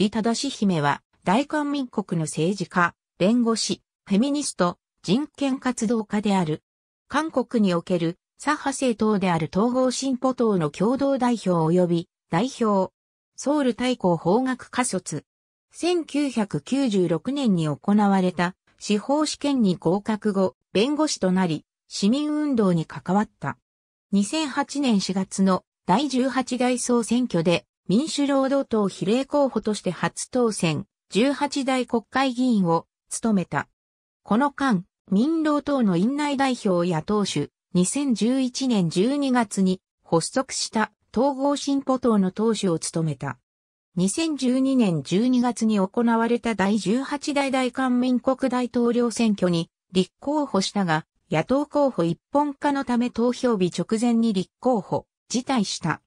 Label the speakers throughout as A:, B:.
A: 李正姫は、大韓民国の政治家、弁護士、フェミニスト、人権活動家である。韓国における左派政党である統合進歩党の共同代表及び代表、ソウル大公法学科卒。1996年に行われた司法試験に合格後、弁護士となり、市民運動に関わった。2008年4月の第18代総選挙で民主労働党比例候補として初当選、18代国会議員を務めた。この間、民労党の院内代表や党首、2011年12月に発足した統合進歩党の党首を務めた。2012年12月に行われた第18代大韓民国大統領選挙に立候補したが、野党候補一本化のため投票日直前に立候補、辞退した。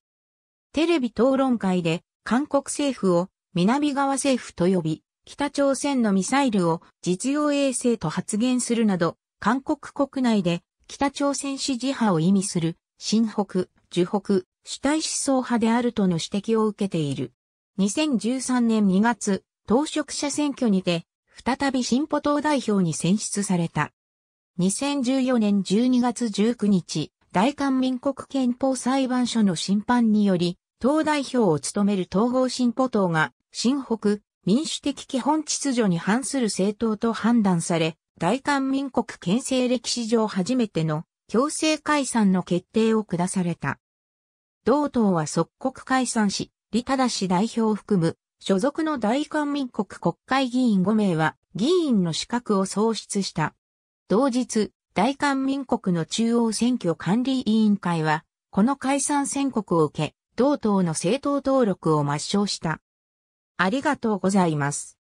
A: テレビ討論会で韓国政府を南側政府と呼び、北朝鮮のミサイルを実用衛星と発言するなど、韓国国内で北朝鮮支持派を意味する、新北、樹北、主体思想派であるとの指摘を受けている。2013年2月、当職者選挙にて、再び進歩党代表に選出された。2014年12月19日、大韓民国憲法裁判所の審判により、党代表を務める統合進歩党が、新北、民主的基本秩序に反する政党と判断され、大韓民国憲政歴史上初めての強制解散の決定を下された。同党は即刻解散し、李忠代表を含む所属の大韓民国国会議員5名は議員の資格を喪失した。同日、大韓民国の中央選挙管理委員会は、この解散宣告を受け、同党の政党登録を抹消した。ありがとうございます。